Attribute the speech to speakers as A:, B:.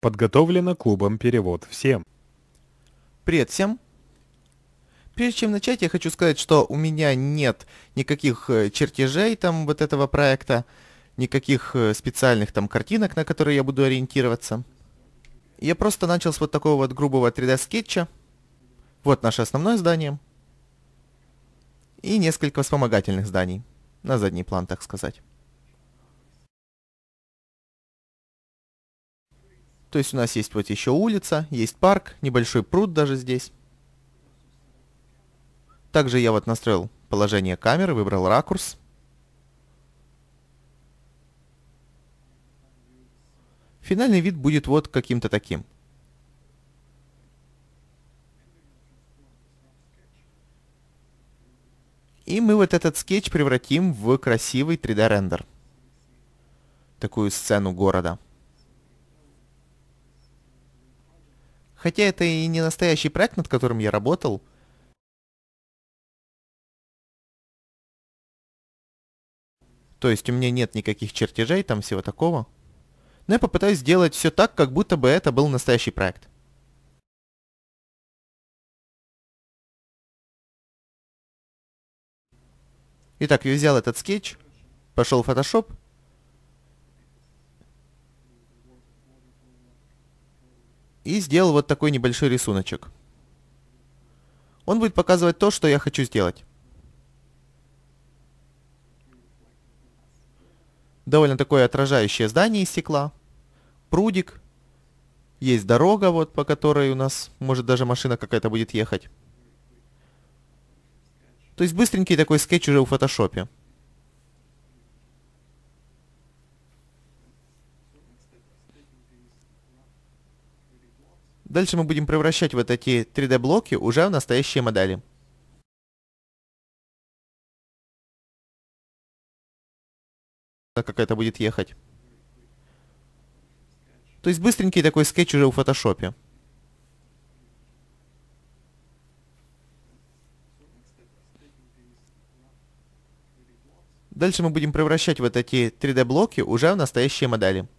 A: Подготовлено клубом «Перевод всем». Привет всем! Прежде чем начать, я хочу сказать, что у меня нет никаких э, чертежей там вот этого проекта, никаких э, специальных там картинок, на которые я буду ориентироваться. Я просто начал с вот такого вот грубого 3D-скетча. Вот наше основное здание. И несколько вспомогательных зданий. На задний план, так сказать. То есть у нас есть вот еще улица, есть парк, небольшой пруд даже здесь. Также я вот настроил положение камеры, выбрал ракурс. Финальный вид будет вот каким-то таким. И мы вот этот скетч превратим в красивый 3D-рендер. Такую сцену города. Хотя это и не настоящий проект, над которым я работал. То есть у меня нет никаких чертежей, там всего такого. Но я попытаюсь сделать все так, как будто бы это был настоящий проект. Итак, я взял этот скетч, пошел в Photoshop и сделал вот такой небольшой рисуночек. Он будет показывать то, что я хочу сделать. Довольно такое отражающее здание из стекла. Прудик. Есть дорога, вот по которой у нас, может, даже машина какая-то будет ехать. То есть быстренький такой скетч уже в фотошопе. Дальше мы будем превращать вот эти 3D-блоки уже в настоящие модели. Как это будет ехать. То есть быстренький такой скетч уже в фотошопе. Дальше мы будем превращать вот эти 3D-блоки уже в настоящие модели.